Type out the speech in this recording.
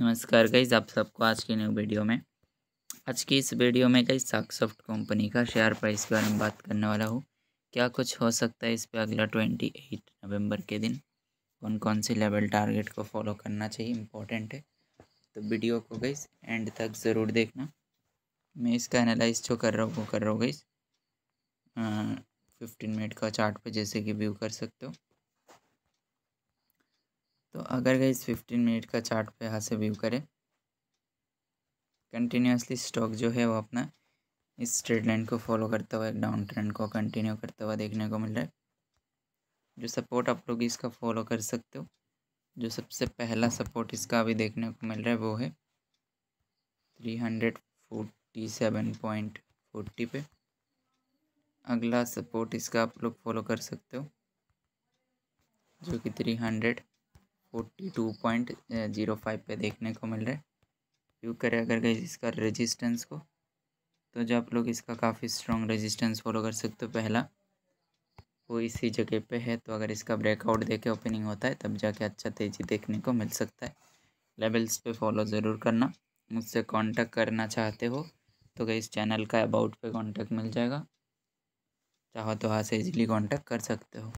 नमस्कार गईज आप सबको आज की न्यू वीडियो में आज की इस वीडियो में गई साक्सॉफ्ट कंपनी का शेयर प्राइस के बारे में बात करने वाला हूँ क्या कुछ हो सकता है इस पर अगला ट्वेंटी एट नवम्बर के दिन कौन कौन से लेवल टारगेट को फॉलो करना चाहिए इम्पोर्टेंट है तो वीडियो को गई एंड तक ज़रूर देखना मैं इसका एनालाइज जो कर रहा हूँ वो कर रहा हूँ गईस फिफ्टीन मिनट का चार्ट पर जैसे कि व्यू कर सकते हो तो अगर गई फिफ्टीन मिनट का चार्ट पे यहाँ से व्यू करें कंटिन्यूसली स्टॉक जो है वो अपना इस स्ट्रेट लाइन को फॉलो करता हुआ एक डाउन ट्रेंड को कंटिन्यू करता हुआ देखने को मिल रहा है जो सपोर्ट आप लोग इसका फॉलो कर सकते हो जो सबसे पहला सपोर्ट इसका अभी देखने को मिल रहा है वो है three hundred forty seven point forty पे अगला सपोर्ट इसका आप लोग फॉलो कर सकते हो जो कि three hundred forty two point zero five पे देखने को मिल रहा है व्यू करें अगर गई इसका रेजिस्टेंस को तो जो आप लोग इसका काफ़ी स्ट्रॉन्ग रेजिस्टेंस फॉलो कर सकते हो पहला वो इसी जगह पे है तो अगर इसका ब्रेकआउट देके ओपनिंग होता है तब जाके अच्छा तेज़ी देखने को मिल सकता है लेवल्स पे फॉलो ज़रूर करना मुझसे कांटेक्ट करना चाहते हो तो गई चैनल का अबाउट पे कांटेक्ट मिल जाएगा चाहो तो वहाँ से इज़िली कॉन्टैक्ट कर सकते हो